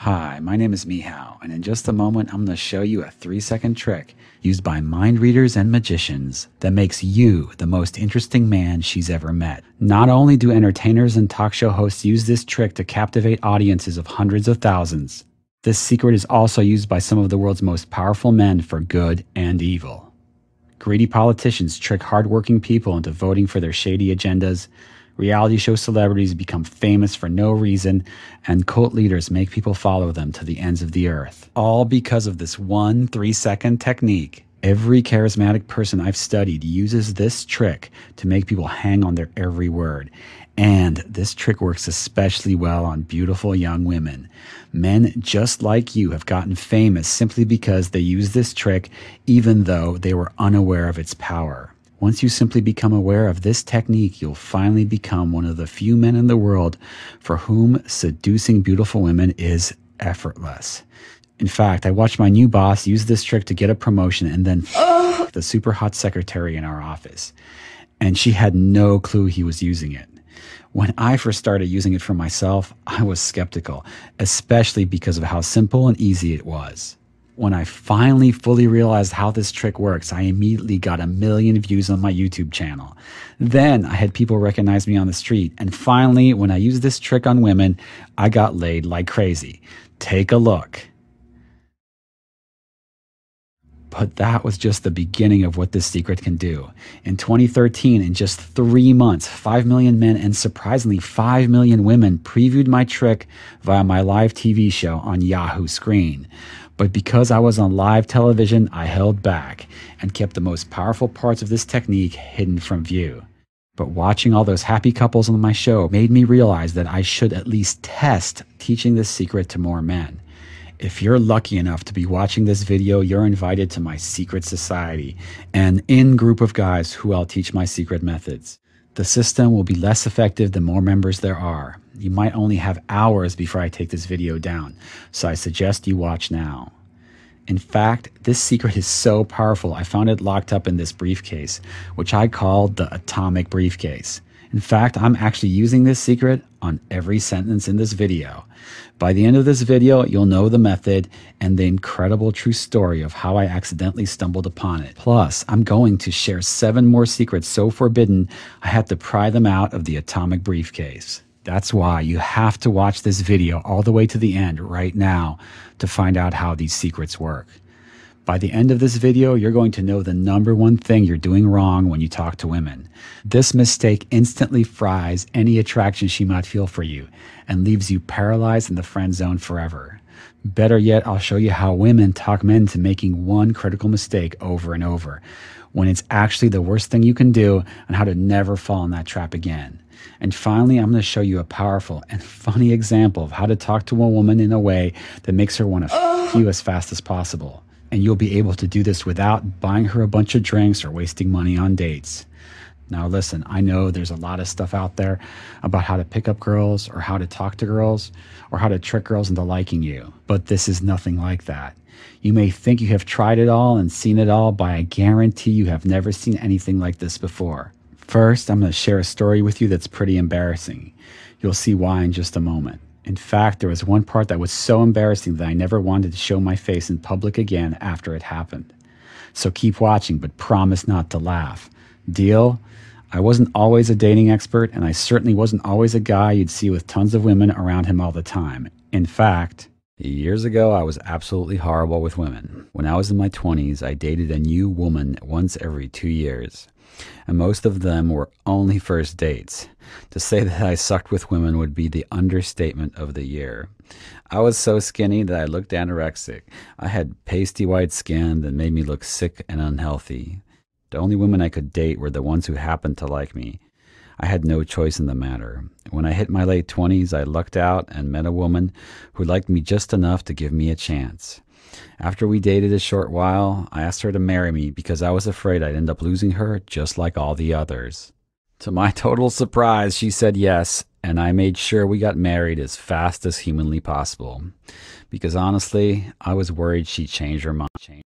Hi, my name is Mihao, and in just a moment, I'm going to show you a three second trick used by mind readers and magicians that makes you the most interesting man she's ever met. Not only do entertainers and talk show hosts use this trick to captivate audiences of hundreds of thousands, this secret is also used by some of the world's most powerful men for good and evil. Greedy politicians trick hardworking people into voting for their shady agendas, Reality show celebrities become famous for no reason, and cult leaders make people follow them to the ends of the earth. All because of this one three second technique. Every charismatic person I've studied uses this trick to make people hang on their every word. And this trick works especially well on beautiful young women. Men just like you have gotten famous simply because they used this trick, even though they were unaware of its power. Once you simply become aware of this technique, you'll finally become one of the few men in the world for whom seducing beautiful women is effortless. In fact, I watched my new boss use this trick to get a promotion and then oh. the super hot secretary in our office. And she had no clue he was using it. When I first started using it for myself, I was skeptical, especially because of how simple and easy it was. When I finally fully realized how this trick works, I immediately got a million views on my YouTube channel. Then I had people recognize me on the street. And finally, when I used this trick on women, I got laid like crazy. Take a look. But that was just the beginning of what this secret can do. In 2013, in just three months, 5 million men and surprisingly 5 million women previewed my trick via my live TV show on Yahoo Screen. But because I was on live television, I held back and kept the most powerful parts of this technique hidden from view. But watching all those happy couples on my show made me realize that I should at least test teaching this secret to more men. If you're lucky enough to be watching this video, you're invited to my secret society, an in group of guys who I'll teach my secret methods. The system will be less effective the more members there are. You might only have hours before I take this video down, so I suggest you watch now. In fact, this secret is so powerful, I found it locked up in this briefcase, which I call the Atomic Briefcase. In fact, I'm actually using this secret on every sentence in this video. By the end of this video, you'll know the method and the incredible true story of how I accidentally stumbled upon it. Plus, I'm going to share seven more secrets so forbidden, I had to pry them out of the atomic briefcase. That's why you have to watch this video all the way to the end right now to find out how these secrets work. By the end of this video, you're going to know the number one thing you're doing wrong when you talk to women. This mistake instantly fries any attraction she might feel for you and leaves you paralyzed in the friend zone forever. Better yet, I'll show you how women talk men into making one critical mistake over and over when it's actually the worst thing you can do and how to never fall in that trap again. And finally, I'm going to show you a powerful and funny example of how to talk to a woman in a way that makes her want to oh. f you as fast as possible and you'll be able to do this without buying her a bunch of drinks or wasting money on dates. Now, listen, I know there's a lot of stuff out there about how to pick up girls or how to talk to girls or how to trick girls into liking you, but this is nothing like that. You may think you have tried it all and seen it all, but I guarantee you have never seen anything like this before. First, I'm going to share a story with you that's pretty embarrassing. You'll see why in just a moment. In fact, there was one part that was so embarrassing that I never wanted to show my face in public again after it happened. So keep watching, but promise not to laugh. Deal? I wasn't always a dating expert, and I certainly wasn't always a guy you'd see with tons of women around him all the time. In fact, Years ago, I was absolutely horrible with women. When I was in my 20s, I dated a new woman once every two years, and most of them were only first dates. To say that I sucked with women would be the understatement of the year. I was so skinny that I looked anorexic. I had pasty white skin that made me look sick and unhealthy. The only women I could date were the ones who happened to like me, I had no choice in the matter. When I hit my late 20s, I lucked out and met a woman who liked me just enough to give me a chance. After we dated a short while, I asked her to marry me because I was afraid I'd end up losing her just like all the others. To my total surprise, she said yes, and I made sure we got married as fast as humanly possible. Because honestly, I was worried she'd change her mind.